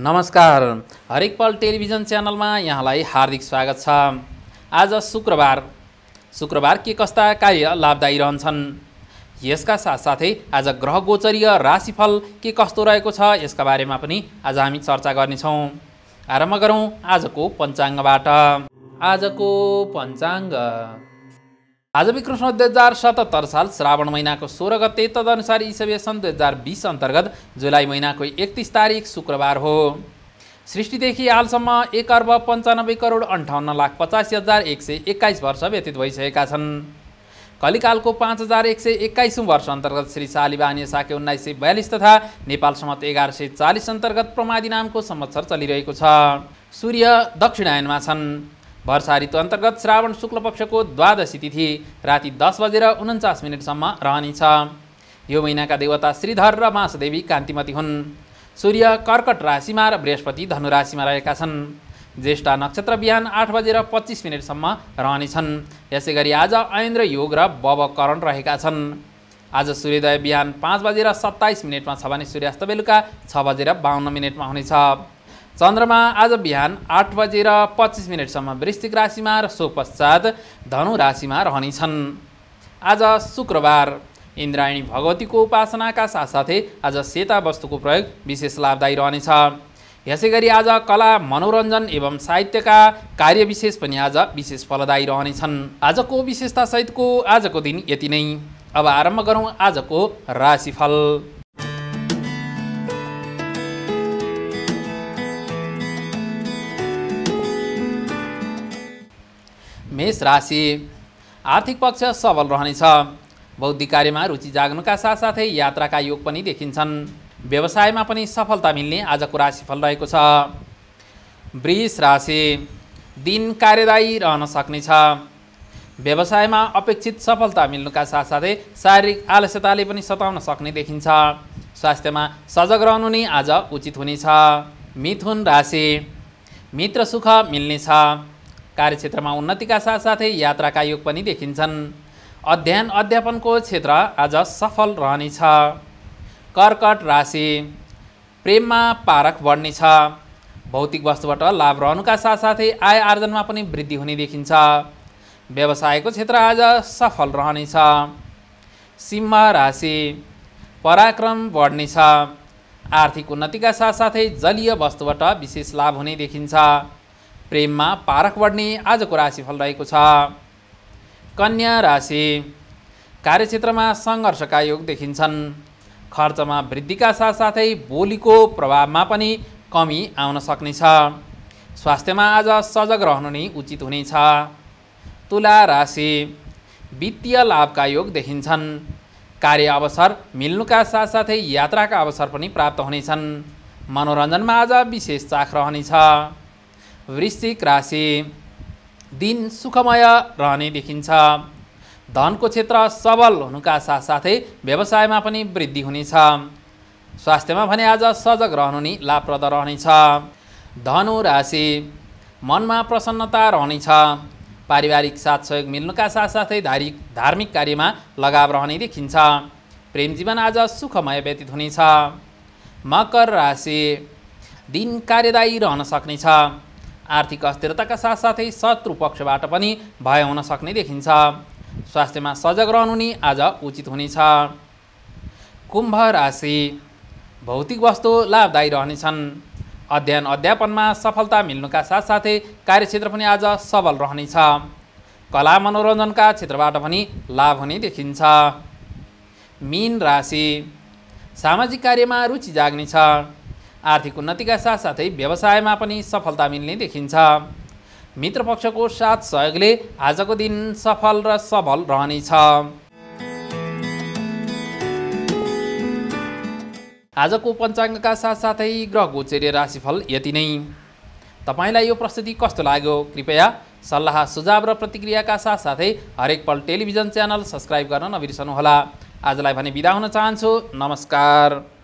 नमस्कार पल टेलिभिजन च्यानलमा यहाँलाई हार्दिक स्वागत छ आज शुक्रबार शुक्रबार के कस्ता कार्य लाभदायी रहन्छन् यसका साथसाथै आज ग्रह गोचरीय राशिफल के कस्तो रहेको छ यसका बारेमा पनि आज हामी चर्चा गर्नेछौँ आरम्भ गरौँ आजको पञ्चाङ्गबाट आजको पञ्चाङ्ग आज विकृष्ण दुई हजार सतहत्तर साल श्रावण महिनाको सोह्र गते तदनुसार इसवे सन् दुई हजार बिस अन्तर्गत जुलाई महिनाको एकतिस तारिक शुक्रबार हो सृष्टिदेखि हालसम्म एक अर्ब पन्चानब्बे करोड अन्ठाउन्न लाख पचासी हजार एक सय एक्काइस वर्ष व्यतीत भइसकेका छन् कलिकालको पाँच हजार एक सय एक्काइसौँ वर्ष अन्तर्गत श्री शालिबानीय साके उन्नाइस सय बयालिस तथा नेपाल समत एघार सय चालिस अन्तर्गत प्रमादी नामको संवत्सर चलिरहेको छ सूर्य दक्षिणायनमा छन् वर्षा ऋतु अन्तर्गत श्रावण शुक्ल पक्षको द्वादशी तिथि राति दस बजेर उन्चास मिनटसम्म रहनेछ यो महिनाका देवता श्रीधर र मासदेवी कान्तिमती हुन् सूर्य कर्कट राशिमा र बृहस्पति धनु धनुराशिमा रहेका छन् ज्येष्ठ नक्षत्र बिहान आठ बजेर पच्चिस मिनटसम्म रहनेछन् यसै गरी आज ऐन्द्र योग र बवकरण रहेका छन् आज सूर्योदय बिहान पाँच बजेर सत्ताइस मिनटमा छ भने सूर्यास्त बेलुका छ बजेर बाहन्न मिनटमा हुनेछ चन्द्रमा आज बिहान आठ बजेर पच्चिस मिनटसम्म वृश्चिक राशिमा र सो पश्चात धनु राशिमा रहनेछन् आज शुक्रबार इन्द्रायणी भगवतीको उपासनाका साथसाथै आज सेता वस्तुको प्रयोग विशेष लाभदायी रहनेछ यसै गरी आज कला मनोरञ्जन एवं साहित्यका कार्यविशेष पनि आज विशेष फलदायी रहनेछन् आजको विशेषतासहितको आजको दिन यति नै अब आरम्भ गरौँ आजको राशिफल मेष राशि आर्थिक पक्ष सबल रहनेछ बौद्धिक कार्यमा रुचि जाग्नुका साथसाथै यात्राका योग पनि देखिन्छन् व्यवसायमा पनि सफलता मिल्ने आजको राशिफल रहेको छ वृष राशि दिन कार्यदायी रहन सक्नेछ व्यवसायमा अपेक्षित सफलता मिल्नुका साथसाथै शारीरिक आलस्यताले पनि सताउन सक्ने देखिन्छ स्वास्थ्यमा सजग रहनु नै आज उचित हुनेछ मिथुन राशि मित्र सुख मिल्नेछ कार्यक्षेत्रमा उन्नतिका साथसाथै यात्राका योग पनि देखिन्छन् अध्ययन अध्यापनको क्षेत्र आज सफल रहनेछ कर्कट राशि प्रेममा पारख बढ्नेछ भौतिक वस्तुबाट लाभ रहनुका साथसाथै आय आर्जनमा पनि वृद्धि हुने देखिन्छ व्यवसायको क्षेत्र आज सफल रहनेछ सिंह राशि पराक्रम बढ्नेछ आर्थिक उन्नतिका साथसाथै जलीय वस्तुबाट विशेष लाभ हुने देखिन्छ प्रेममा पारख बढ्ने आजको राशिफल रहेको छ कन्या राशि कार्यक्षेत्रमा सङ्घर्षका योग देखिन्छन् खर्चमा वृद्धिका साथसाथै बोलीको प्रभावमा पनि कमी आउन सक्नेछ स्वास्थ्यमा आज सजग रहनु नै उचित हुनेछ तुला राशि वित्तीय लाभका योग देखिन्छन् कार्य अवसर मिल्नुका साथसाथै यात्राका अवसर पनि प्राप्त हुनेछन् मनोरञ्जनमा आज विशेष चाख रहनेछ वृश्चिक राशि दिन सुखमय रहने देखिन्छ धनको क्षेत्र सबल हुनुका साथसाथै व्यवसायमा पनि वृद्धि हुनेछ स्वास्थ्यमा भने आज सजग रहनु नि लाभप्रद रहनेछ धनु राशि मनमा प्रसन्नता रहनेछ पारिवारिक साथ सहयोग मिल्नुका साथसाथै धार्मिक धार्मिक कार्यमा लगाव रहने देखिन्छ प्रेम जीवन आज सुखमय व्यतीत हुनेछ मकर राशि दिन कार्यदायी रहन सक्नेछ आर्थिक अस्थिरताका साथसाथै शत्रु पक्षबाट पनि भय हुन सक्ने देखिन्छ स्वास्थ्यमा सजग रहनु नि आज उचित हुनेछ कुम्भ राशि भौतिक वस्तु लाभदायी रहनेछन् अध्ययन अध्यापनमा सफलता मिल्नुका साथसाथै कार्यक्षेत्र पनि आज सबल रहनेछ कला मनोरञ्जनका क्षेत्रबाट पनि लाभ हुने देखिन्छ मीन राशि सामाजिक कार्यमा रुचि जाग्नेछ आर्थिक उन्नतिका साथसाथै व्यवसायमा पनि सफलता मिल्ने देखिन्छ मित्रपक्षको साथ सहयोगले आजको दिन सफल र सबल रहनेछ आजको पञ्चाङ्गका साथसाथै ग्रह गोचर्य राशिफल यति नै तपाईँलाई यो प्रस्तुति कस्तो लाग्यो कृपया सल्लाह सुझाव र प्रतिक्रियाका साथसाथै पल टेलिभिजन च्यानल सब्सक्राइब गर्न नबिर्सनुहोला आजलाई भने बिदा हुन चाहन्छु नमस्कार